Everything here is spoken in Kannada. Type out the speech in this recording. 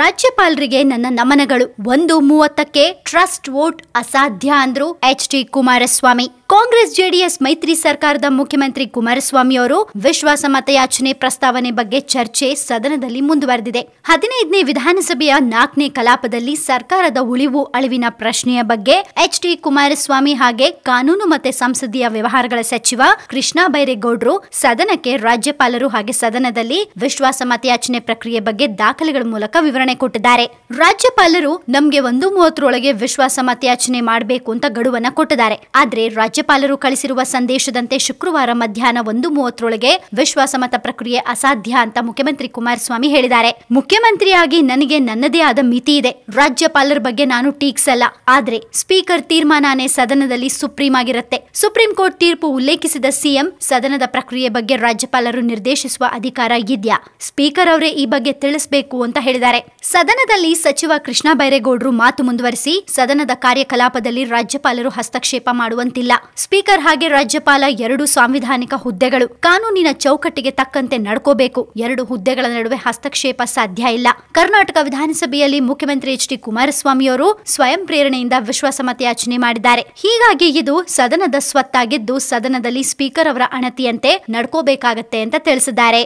ರಾಜ್ಯಪಾಲರಿಗೆ ನನ್ನ ನಮನಗಳು ಒಂದು ಮೂವತ್ತಕ್ಕೆ ಟ್ರಸ್ಟ್ ವೋಟ್ ಅಸಾಧ್ಯ ಅಂದ್ರು H D Kumaraswamy Congress JDS ಮೈತ್ರಿ ಸರ್ಕಾರದ ಮುಖ್ಯಮಂತ್ರಿ ಕುಮಾರಸ್ವಾಮಿ ಅವರು ವಿಶ್ವಾಸ ಮತಯಾಚನೆ ಪ್ರಸ್ತಾವನೆ ಬಗ್ಗೆ ಚರ್ಚೆ ಸದನದಲ್ಲಿ ಮುಂದುವರೆದಿದೆ ಹದಿನೈದನೇ ವಿಧಾನಸಭೆಯ ನಾಲ್ಕನೇ ಕಲಾಪದಲ್ಲಿ ಸರ್ಕಾರದ ಉಳಿವು ಅಳಿವಿನ ಪ್ರಶ್ನೆಯ ಬಗ್ಗೆ ಎಚ್ ಡಿ ಕುಮಾರಸ್ವಾಮಿ ಹಾಗೆ ಕಾನೂನು ಮತ್ತು ಸಂಸದೀಯ ವ್ಯವಹಾರಗಳ ಸಚಿವ ಕೃಷ್ಣ ಬೈರೇಗೌಡರು ಸದನಕ್ಕೆ ರಾಜ್ಯಪಾಲರು ಹಾಗೆ ಸದನದಲ್ಲಿ ವಿಶ್ವಾಸ ಮತಯಾಚನೆ ಪ್ರಕ್ರಿಯೆ ಬಗ್ಗೆ ದಾಖಲೆಗಳ ಮೂಲಕ ವಿವರಣೆ ಕೊಟ್ಟಿದ್ದಾರೆ ರಾಜ್ಯಪಾಲರು ನಮಗೆ ಒಂದು ಮೂವತ್ತರೊಳಗೆ ವಿಶ್ವಾಸ ಮತಯಾಚನೆ ಮಾಡಬೇಕು ಅಂತ ಗಡುವನ್ನ ಕೊಟ್ಟಿದ್ದಾರೆ ಆದ್ರೆ ರಾಜ್ಯ ರಾಜ್ಯಪಾಲರು ಕಳಿಸಿರುವ ಸಂದೇಶದಂತೆ ಶುಕ್ರವಾರ ಮಧ್ಯಾಹ್ನ ಒಂದು ಮೂವತ್ತರೊಳಗೆ ವಿಶ್ವಾಸಮತ ಪ್ರಕ್ರಿಯೆ ಅಸಾಧ್ಯ ಅಂತ ಮುಖ್ಯಮಂತ್ರಿ ಕುಮಾರಸ್ವಾಮಿ ಹೇಳಿದ್ದಾರೆ ಮುಖ್ಯಮಂತ್ರಿಯಾಗಿ ನನಗೆ ನನ್ನದೇ ಆದ ಮಿತಿ ಇದೆ ರಾಜ್ಯಪಾಲರ ಬಗ್ಗೆ ನಾನು ಟೀಕ್ಸಲ್ಲ ಆದ್ರೆ ಸ್ಪೀಕರ್ ತೀರ್ಮಾನನೇ ಸದನದಲ್ಲಿ ಸುಪ್ರೀಂ ಆಗಿರುತ್ತೆ ಸುಪ್ರೀಂ ಕೋರ್ಟ್ ತೀರ್ಪು ಉಲ್ಲೇಖಿಸಿದ ಸಿಎಂ ಸದನದ ಪ್ರಕ್ರಿಯೆ ಬಗ್ಗೆ ರಾಜ್ಯಪಾಲರು ನಿರ್ದೇಶಿಸುವ ಅಧಿಕಾರ ಇದೆಯಾ ಸ್ಪೀಕರ್ ಅವರೇ ಈ ಬಗ್ಗೆ ತಿಳಿಸಬೇಕು ಅಂತ ಹೇಳಿದ್ದಾರೆ ಸದನದಲ್ಲಿ ಸಚಿವ ಕೃಷ್ಣ ಬೈರೇಗೌಡರು ಮಾತು ಮುಂದುವರಿಸಿ ಸದನದ ಕಾರ್ಯಕಲಾಪದಲ್ಲಿ ರಾಜ್ಯಪಾಲರು ಹಸ್ತಕ್ಷೇಪ ಮಾಡುವಂತಿಲ್ಲ ಸ್ಪೀಕರ್ ಹಾಗೆ ರಾಜ್ಯಪಾಲ ಎರಡು ಸಾಂವಿಧಾನಿಕ ಹುದ್ದೆಗಳು ಕಾನೂನಿನ ಚೌಕಟ್ಟಿಗೆ ತಕ್ಕಂತೆ ನಡ್ಕೋಬೇಕು ಎರಡು ಹುದ್ದೆಗಳ ನಡುವೆ ಹಸ್ತಕ್ಷೇಪ ಸಾಧ್ಯ ಇಲ್ಲ ಕರ್ನಾಟಕ ವಿಧಾನಸಭೆಯಲ್ಲಿ ಮುಖ್ಯಮಂತ್ರಿ ಎಚ್ ಡಿ ಕುಮಾರಸ್ವಾಮಿಯವರು ಸ್ವಯಂ ಪ್ರೇರಣೆಯಿಂದ ಯಾಚನೆ ಮಾಡಿದ್ದಾರೆ ಹೀಗಾಗಿ ಇದು ಸದನದ ಸ್ವತ್ತಾಗಿದ್ದು ಸದನದಲ್ಲಿ ಸ್ಪೀಕರ್ ಅವರ ಅಣತಿಯಂತೆ ನಡ್ಕೋಬೇಕಾಗತ್ತೆ ಅಂತ ತಿಳಿಸಿದ್ದಾರೆ